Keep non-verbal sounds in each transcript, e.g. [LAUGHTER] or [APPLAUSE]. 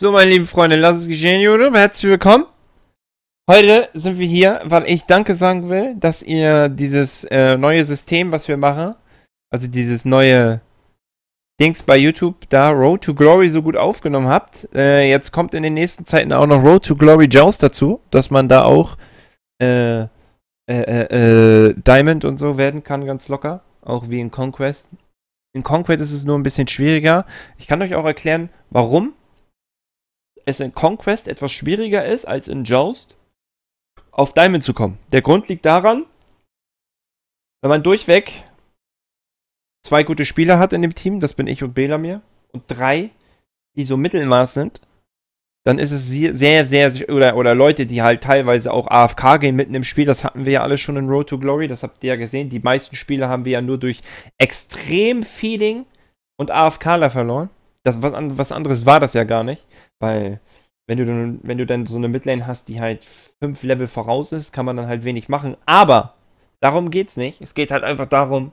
So, meine lieben Freunde, lass es geschehen, YouTube. Herzlich willkommen. Heute sind wir hier, weil ich Danke sagen will, dass ihr dieses äh, neue System, was wir machen, also dieses neue Dings bei YouTube, da Road to Glory so gut aufgenommen habt. Äh, jetzt kommt in den nächsten Zeiten auch noch Road to Glory Joust dazu, dass man da auch äh, äh, äh, äh, Diamond und so werden kann, ganz locker. Auch wie in Conquest. In Conquest ist es nur ein bisschen schwieriger. Ich kann euch auch erklären, warum es in Conquest etwas schwieriger ist als in Joust, auf Diamond zu kommen. Der Grund liegt daran, wenn man durchweg zwei gute Spieler hat in dem Team, das bin ich und Belamir, und drei, die so Mittelmaß sind, dann ist es sehr, sehr, oder, oder Leute, die halt teilweise auch AFK gehen mitten im Spiel, das hatten wir ja alle schon in Road to Glory, das habt ihr ja gesehen, die meisten Spieler haben wir ja nur durch extrem Feeling und AFKler verloren. Das, was, was anderes war das ja gar nicht, weil wenn du, dann, wenn du dann so eine Midlane hast, die halt fünf Level voraus ist, kann man dann halt wenig machen. Aber darum geht's nicht. Es geht halt einfach darum,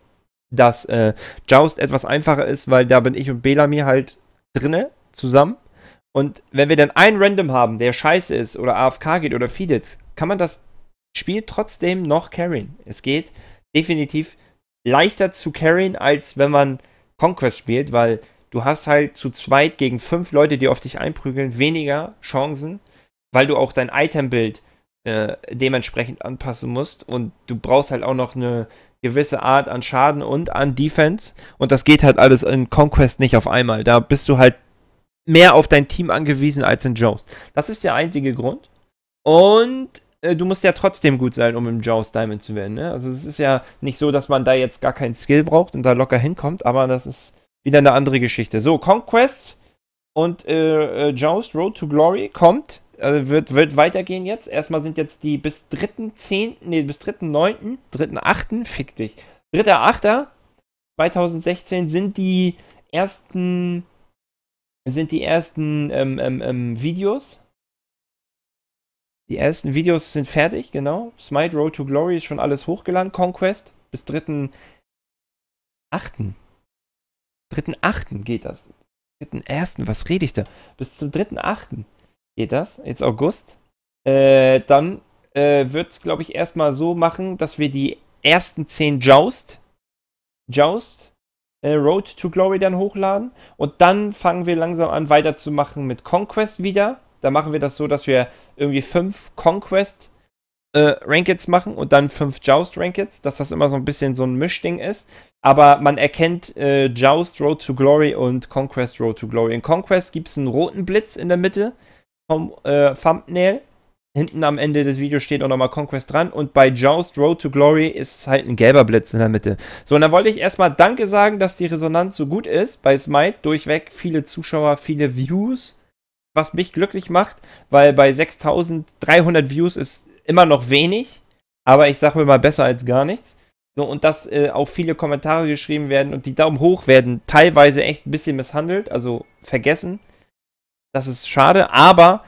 dass äh, Joust etwas einfacher ist, weil da bin ich und Belami halt drinne zusammen. Und wenn wir dann einen Random haben, der scheiße ist oder AFK geht oder feedet, kann man das Spiel trotzdem noch carryen. Es geht definitiv leichter zu carryen, als wenn man Conquest spielt, weil du hast halt zu zweit gegen fünf Leute, die auf dich einprügeln, weniger Chancen, weil du auch dein Itembild äh, dementsprechend anpassen musst und du brauchst halt auch noch eine gewisse Art an Schaden und an Defense und das geht halt alles in Conquest nicht auf einmal. Da bist du halt mehr auf dein Team angewiesen als in Jones. Das ist der einzige Grund. Und äh, du musst ja trotzdem gut sein, um im Jones Diamond zu werden. Ne? Also es ist ja nicht so, dass man da jetzt gar keinen Skill braucht und da locker hinkommt, aber das ist wieder eine andere Geschichte. So, Conquest und äh, äh, Joust Road to Glory kommt. Also wird, wird weitergehen jetzt. Erstmal sind jetzt die bis 3.10., nee, bis 3.9., 3.8., fick dich. 3.8.2016 sind die ersten, sind die ersten ähm, ähm, ähm, Videos. Die ersten Videos sind fertig, genau. Smite Road to Glory ist schon alles hochgeladen. Conquest bis 3.8. 3.8. geht das. 3.1. Was rede ich da? Bis zum 3.8. geht das. Jetzt August. Äh, dann äh, wird es, glaube ich, erstmal so machen, dass wir die ersten 10 Joust, Joust, äh, Road to Glory dann hochladen. Und dann fangen wir langsam an, weiterzumachen mit Conquest wieder. Da machen wir das so, dass wir irgendwie 5 Conquest äh, Rankets machen und dann 5 Joust Rankets, dass das immer so ein bisschen so ein Mischding ist. Aber man erkennt äh, Joust Road to Glory und Conquest Road to Glory. In Conquest gibt es einen roten Blitz in der Mitte vom äh, Thumbnail. Hinten am Ende des Videos steht auch nochmal Conquest dran. Und bei Joust Road to Glory ist halt ein gelber Blitz in der Mitte. So, und dann wollte ich erstmal Danke sagen, dass die Resonanz so gut ist. Bei Smite durchweg viele Zuschauer, viele Views. Was mich glücklich macht, weil bei 6300 Views ist immer noch wenig. Aber ich sage mir mal besser als gar nichts. So, und dass äh, auch viele Kommentare geschrieben werden und die Daumen hoch werden teilweise echt ein bisschen misshandelt, also vergessen. Das ist schade, aber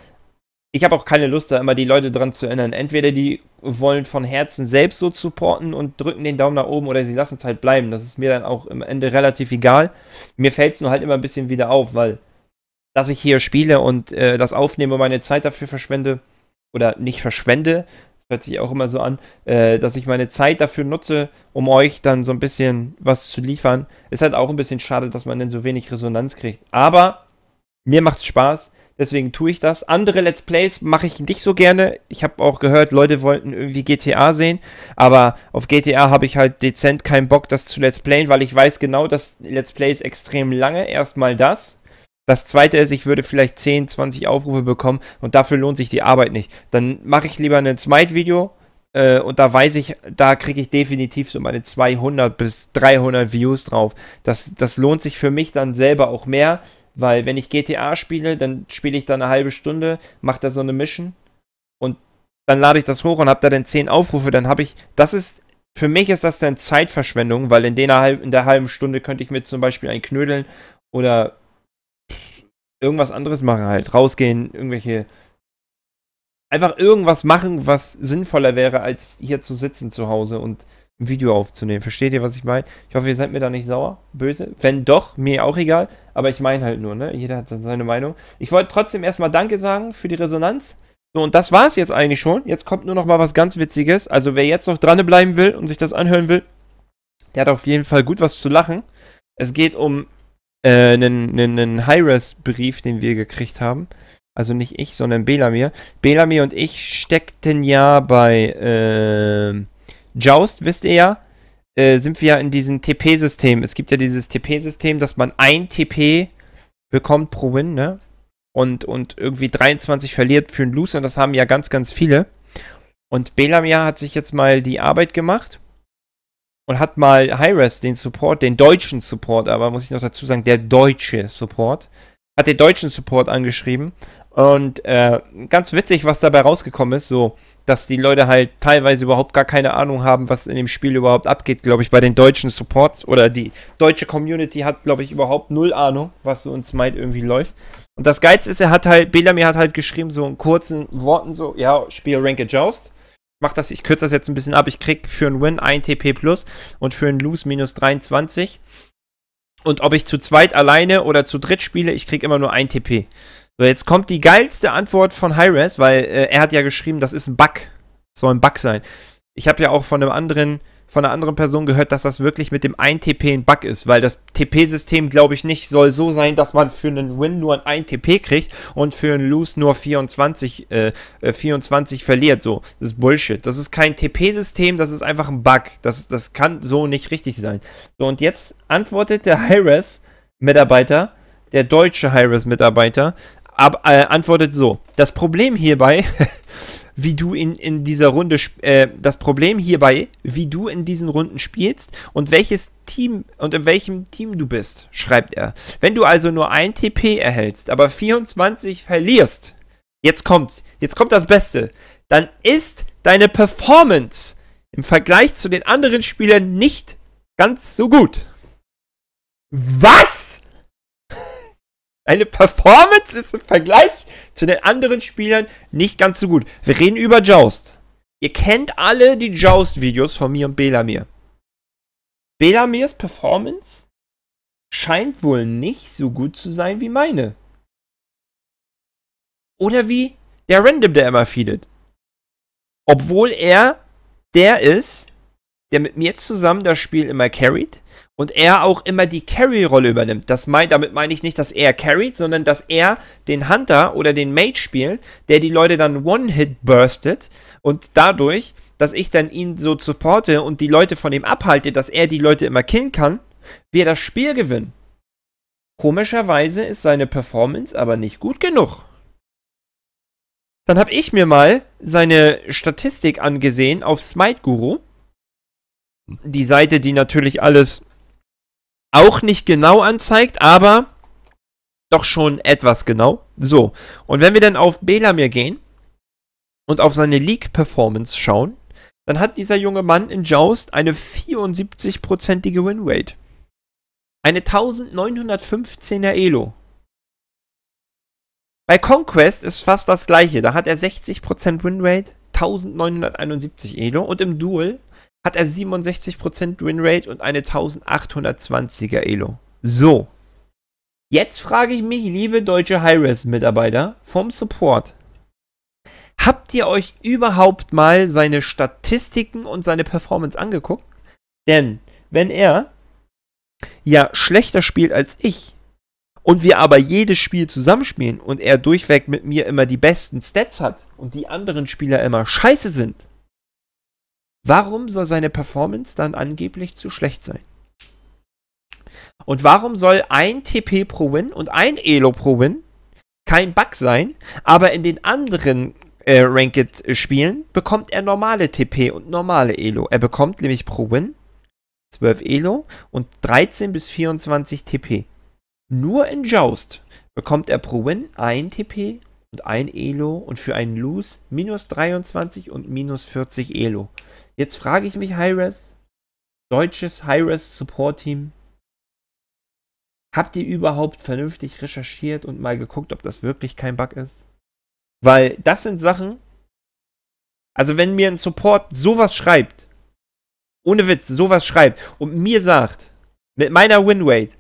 ich habe auch keine Lust, da immer die Leute dran zu erinnern. Entweder die wollen von Herzen selbst so supporten und drücken den Daumen nach oben oder sie lassen es halt bleiben. Das ist mir dann auch im Ende relativ egal. Mir fällt es nur halt immer ein bisschen wieder auf, weil dass ich hier spiele und äh, das aufnehme und meine Zeit dafür verschwende oder nicht verschwende, hört sich auch immer so an, äh, dass ich meine Zeit dafür nutze, um euch dann so ein bisschen was zu liefern. Ist halt auch ein bisschen schade, dass man denn so wenig Resonanz kriegt. Aber mir macht's Spaß, deswegen tue ich das. Andere Let's Plays mache ich nicht so gerne. Ich habe auch gehört, Leute wollten irgendwie GTA sehen, aber auf GTA habe ich halt dezent keinen Bock, das zu Let's Playen, weil ich weiß genau, dass Let's Plays extrem lange erstmal das das zweite ist, ich würde vielleicht 10, 20 Aufrufe bekommen und dafür lohnt sich die Arbeit nicht. Dann mache ich lieber ein Smite-Video äh, und da weiß ich, da kriege ich definitiv so meine 200 bis 300 Views drauf. Das, das lohnt sich für mich dann selber auch mehr, weil wenn ich GTA spiele, dann spiele ich da eine halbe Stunde, mache da so eine Mission und dann lade ich das hoch und habe da dann 10 Aufrufe, dann habe ich, das ist für mich ist das dann Zeitverschwendung, weil in, den, in der halben Stunde könnte ich mir zum Beispiel ein Knödeln oder irgendwas anderes machen halt. Rausgehen, irgendwelche. Einfach irgendwas machen, was sinnvoller wäre, als hier zu sitzen zu Hause und ein Video aufzunehmen. Versteht ihr, was ich meine? Ich hoffe, ihr seid mir da nicht sauer, böse. Wenn doch, mir auch egal. Aber ich meine halt nur, ne? Jeder hat dann seine Meinung. Ich wollte trotzdem erstmal Danke sagen für die Resonanz. So, und das war's jetzt eigentlich schon. Jetzt kommt nur noch mal was ganz Witziges. Also, wer jetzt noch dranbleiben will und sich das anhören will, der hat auf jeden Fall gut was zu lachen. Es geht um äh, einen, einen High-Res-Brief, den wir gekriegt haben. Also nicht ich, sondern Belamir. Belamir und ich steckten ja bei äh, Joust, wisst ihr ja, äh, sind wir ja in diesem TP-System. Es gibt ja dieses TP-System, dass man ein TP bekommt pro Win, ne? Und, und irgendwie 23 verliert für einen Loser. Das haben ja ganz, ganz viele. Und Belamir hat sich jetzt mal die Arbeit gemacht und hat mal Hi-Res den Support, den deutschen Support, aber muss ich noch dazu sagen, der deutsche Support, hat den deutschen Support angeschrieben und äh, ganz witzig, was dabei rausgekommen ist, so, dass die Leute halt teilweise überhaupt gar keine Ahnung haben, was in dem Spiel überhaupt abgeht, glaube ich, bei den deutschen Supports oder die deutsche Community hat, glaube ich, überhaupt null Ahnung, was so uns Smite irgendwie läuft. Und das Geiz ist, er hat halt, Belamir hat halt geschrieben, so in kurzen Worten, so, ja, Spiel Ranked Joust mach das, ich kürze das jetzt ein bisschen ab. Ich krieg für einen Win 1 TP plus und für einen Lose minus 23. Und ob ich zu zweit alleine oder zu dritt spiele, ich krieg immer nur 1 TP. So, jetzt kommt die geilste Antwort von Hi-Res, weil äh, er hat ja geschrieben, das ist ein Bug. soll ein Bug sein. Ich habe ja auch von einem anderen von einer anderen Person gehört, dass das wirklich mit dem 1TP ein Bug ist, weil das TP-System, glaube ich, nicht soll so sein, dass man für einen Win nur ein 1TP kriegt und für einen Lose nur 24, äh, 24 äh, verliert. So, das ist Bullshit. Das ist kein TP-System, das ist einfach ein Bug. Das, das kann so nicht richtig sein. So, und jetzt antwortet der Hi-Res-Mitarbeiter, der deutsche Hi-Res-Mitarbeiter, äh, antwortet so: Das Problem hierbei [LAUGHS] wie du in, in dieser Runde, äh, das Problem hierbei, wie du in diesen Runden spielst und welches Team und in welchem Team du bist, schreibt er. Wenn du also nur ein TP erhältst, aber 24 verlierst, jetzt kommt's, jetzt kommt das Beste, dann ist deine Performance im Vergleich zu den anderen Spielern nicht ganz so gut. Was? Eine Performance ist im Vergleich zu den anderen Spielern nicht ganz so gut. Wir reden über Joust. Ihr kennt alle die Joust-Videos von mir und Belamir. Belamirs Performance scheint wohl nicht so gut zu sein wie meine. Oder wie der Random, der immer feedet. Obwohl er der ist, der mit mir zusammen das Spiel immer carried und er auch immer die Carry-Rolle übernimmt. Das mein, damit meine ich nicht, dass er carried, sondern dass er den Hunter oder den Mage spielt, der die Leute dann One-Hit-burstet und dadurch, dass ich dann ihn so supporte und die Leute von ihm abhalte, dass er die Leute immer killen kann, wir das Spiel gewinnen. Komischerweise ist seine Performance aber nicht gut genug. Dann habe ich mir mal seine Statistik angesehen auf Smite Guru. Die Seite, die natürlich alles auch nicht genau anzeigt, aber doch schon etwas genau. So, und wenn wir dann auf Belamir gehen und auf seine League-Performance schauen, dann hat dieser junge Mann in Joust eine 74-prozentige Winrate. Eine 1915er Elo. Bei Conquest ist fast das gleiche. Da hat er 60% Winrate, 1971 Elo und im Duel hat er 67% Winrate und eine 1820er Elo. So. Jetzt frage ich mich, liebe deutsche Hi-Res-Mitarbeiter vom Support, habt ihr euch überhaupt mal seine Statistiken und seine Performance angeguckt? Denn wenn er ja schlechter spielt als ich und wir aber jedes Spiel zusammenspielen und er durchweg mit mir immer die besten Stats hat und die anderen Spieler immer scheiße sind, Warum soll seine Performance dann angeblich zu schlecht sein? Und warum soll ein TP pro Win und ein Elo pro Win kein Bug sein, aber in den anderen äh, Ranked-Spielen äh, bekommt er normale TP und normale Elo. Er bekommt nämlich pro Win 12 Elo und 13 bis 24 TP. Nur in Joust bekommt er pro Win 1 TP und 1 Elo und für einen Lose minus 23 und minus 40 Elo. Jetzt frage ich mich, Hi-Res, deutsches Hi-Res Support Team, habt ihr überhaupt vernünftig recherchiert und mal geguckt, ob das wirklich kein Bug ist? Weil das sind Sachen, also wenn mir ein Support sowas schreibt, ohne Witz, sowas schreibt und mir sagt, mit meiner Winrate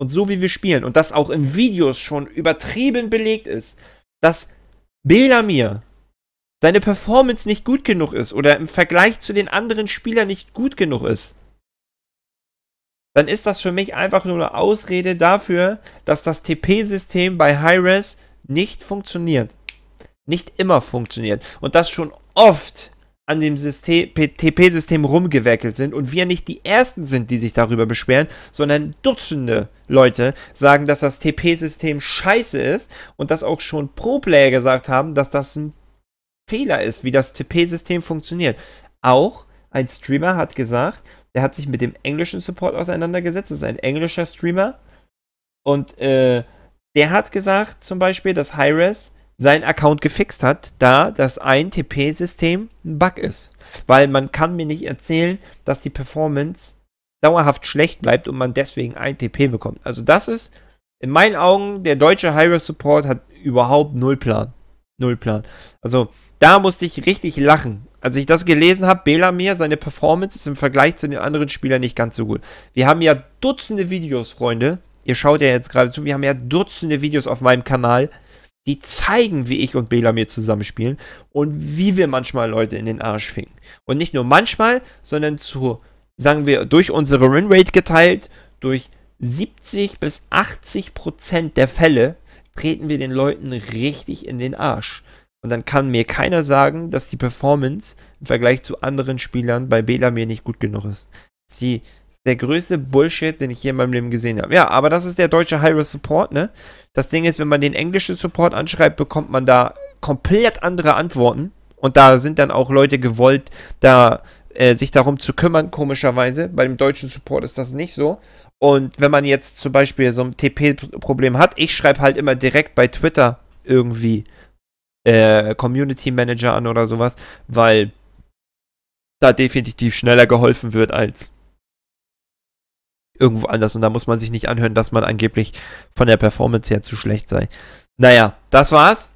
und so wie wir spielen und das auch in Videos schon übertrieben belegt ist, dass Bilder mir seine Performance nicht gut genug ist oder im Vergleich zu den anderen Spielern nicht gut genug ist, dann ist das für mich einfach nur eine Ausrede dafür, dass das TP-System bei Hi-Res nicht funktioniert. Nicht immer funktioniert. Und das schon oft an dem TP-System rumgeweckelt sind und wir nicht die Ersten sind, die sich darüber beschweren, sondern Dutzende Leute sagen, dass das TP-System scheiße ist und dass auch schon Pro-Player gesagt haben, dass das ein Fehler ist, wie das TP-System funktioniert. Auch ein Streamer hat gesagt, der hat sich mit dem englischen Support auseinandergesetzt. Das ist ein englischer Streamer. Und äh, der hat gesagt zum Beispiel, dass Hi-Res seinen Account gefixt hat, da das ein TP-System ein Bug ist. Weil man kann mir nicht erzählen, dass die Performance dauerhaft schlecht bleibt und man deswegen ein TP bekommt. Also das ist in meinen Augen, der deutsche High-Risk Support hat überhaupt null Plan. Null Plan. Also da musste ich richtig lachen. Als ich das gelesen habe, Belamir, seine Performance ist im Vergleich zu den anderen Spielern nicht ganz so gut. Wir haben ja Dutzende Videos, Freunde. Ihr schaut ja jetzt gerade zu. Wir haben ja Dutzende Videos auf meinem Kanal, die zeigen, wie ich und Belamir zusammenspielen und wie wir manchmal Leute in den Arsch ficken. Und nicht nur manchmal, sondern zu, sagen wir, durch unsere Runrate geteilt, durch 70 bis 80 Prozent der Fälle treten wir den Leuten richtig in den Arsch. Und dann kann mir keiner sagen, dass die Performance im Vergleich zu anderen Spielern bei Bela mir nicht gut genug ist. ist der größte Bullshit, den ich hier in meinem Leben gesehen habe. Ja, aber das ist der deutsche High-Risk Support, ne? Das Ding ist, wenn man den englischen Support anschreibt, bekommt man da komplett andere Antworten. Und da sind dann auch Leute gewollt, da äh, sich darum zu kümmern, komischerweise. Bei dem deutschen Support ist das nicht so. Und wenn man jetzt zum Beispiel so ein TP-Problem hat, ich schreibe halt immer direkt bei Twitter irgendwie äh, Community Manager an oder sowas, weil da definitiv schneller geholfen wird als irgendwo anders. Und da muss man sich nicht anhören, dass man angeblich von der Performance her zu schlecht sei. Naja, das war's.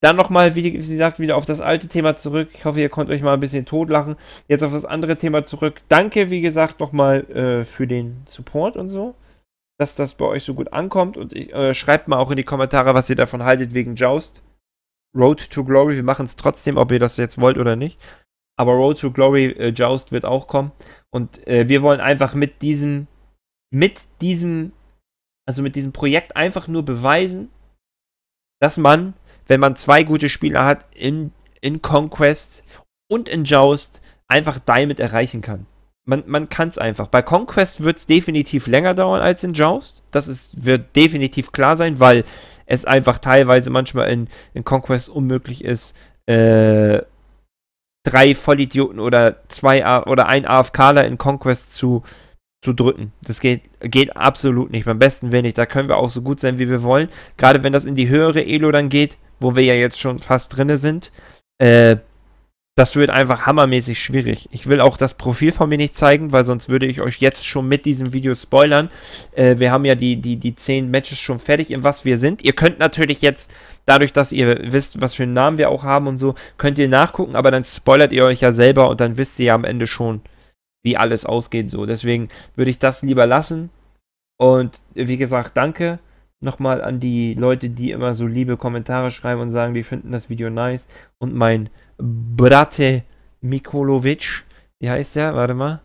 Dann nochmal, wie gesagt, wieder auf das alte Thema zurück. Ich hoffe, ihr konntet euch mal ein bisschen totlachen. Jetzt auf das andere Thema zurück. Danke, wie gesagt, nochmal äh, für den Support und so, dass das bei euch so gut ankommt. Und ich, äh, schreibt mal auch in die Kommentare, was ihr davon haltet wegen Joust. Road to Glory. Wir machen es trotzdem, ob ihr das jetzt wollt oder nicht. Aber Road to Glory äh, Joust wird auch kommen. Und äh, wir wollen einfach mit diesem, mit diesem, also mit diesem Projekt einfach nur beweisen, dass man, wenn man zwei gute Spieler hat, in, in Conquest und in Joust einfach Diamond erreichen kann. Man, man kann es einfach. Bei Conquest wird es definitiv länger dauern als in Joust. Das ist, wird definitiv klar sein, weil es einfach teilweise manchmal in, in Conquest unmöglich ist, äh, drei Vollidioten oder zwei A oder ein AFKler in Conquest zu, zu drücken. Das geht, geht absolut nicht. Beim besten wenig. Da können wir auch so gut sein, wie wir wollen. Gerade wenn das in die höhere Elo dann geht, wo wir ja jetzt schon fast drinne sind. Äh, das wird einfach hammermäßig schwierig. Ich will auch das Profil von mir nicht zeigen, weil sonst würde ich euch jetzt schon mit diesem Video spoilern. Äh, wir haben ja die, die, die zehn Matches schon fertig, in was wir sind. Ihr könnt natürlich jetzt, dadurch, dass ihr wisst, was für einen Namen wir auch haben und so, könnt ihr nachgucken, aber dann spoilert ihr euch ja selber und dann wisst ihr ja am Ende schon, wie alles ausgeht so. Deswegen würde ich das lieber lassen. Und wie gesagt, danke nochmal an die Leute, die immer so liebe Kommentare schreiben und sagen, die finden das Video nice. Und mein Brate Mikolovic, wie heißt der? Warte mal.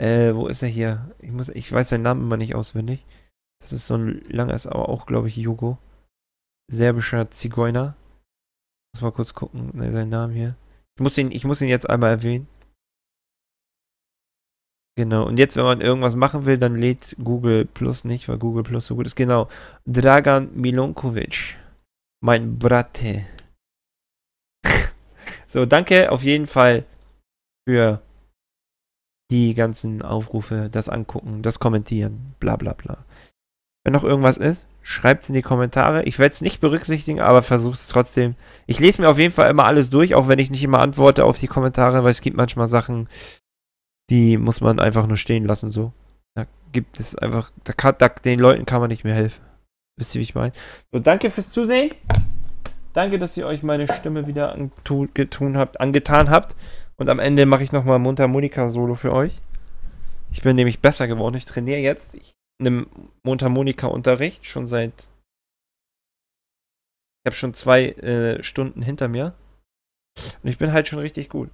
Äh, wo ist er hier? Ich, muss, ich weiß seinen Namen immer nicht auswendig. Das ist so ein langes, aber auch, glaube ich, Jugo. Serbischer Zigeuner. Muss mal kurz gucken, ne, seinen Namen hier. Ich muss ihn, ich muss ihn jetzt einmal erwähnen. Genau, und jetzt, wenn man irgendwas machen will, dann lädt Google Plus nicht, weil Google Plus so gut ist. Genau, Dragan Milonkovic, mein Brate. [LAUGHS] so, danke auf jeden Fall für die ganzen Aufrufe, das Angucken, das Kommentieren, bla bla bla. Wenn noch irgendwas ist, schreibt es in die Kommentare. Ich werde es nicht berücksichtigen, aber versuche es trotzdem. Ich lese mir auf jeden Fall immer alles durch, auch wenn ich nicht immer antworte auf die Kommentare, weil es gibt manchmal Sachen, die muss man einfach nur stehen lassen, so. Da gibt es einfach, da kann, da, den Leuten kann man nicht mehr helfen. Wisst ihr, wie ich meine? So, danke fürs Zusehen. Danke, dass ihr euch meine Stimme wieder angetun habt, angetan habt. Und am Ende mache ich nochmal Mundharmonika-Solo für euch. Ich bin nämlich besser geworden. Ich trainiere jetzt. Ich nehme Mundharmonika-Unterricht schon seit. Ich habe schon zwei äh, Stunden hinter mir. Und ich bin halt schon richtig gut.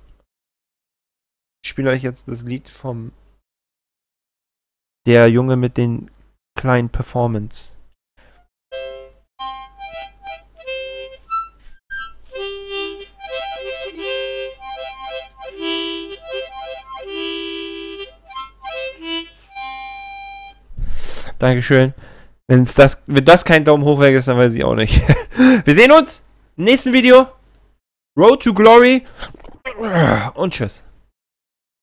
Ich spiele euch jetzt das Lied vom Der Junge mit den kleinen Performance. Dankeschön. Wenn's das, wenn das kein Daumen hoch wäre, dann weiß ich auch nicht. [LAUGHS] Wir sehen uns im nächsten Video. Road to Glory. Und tschüss.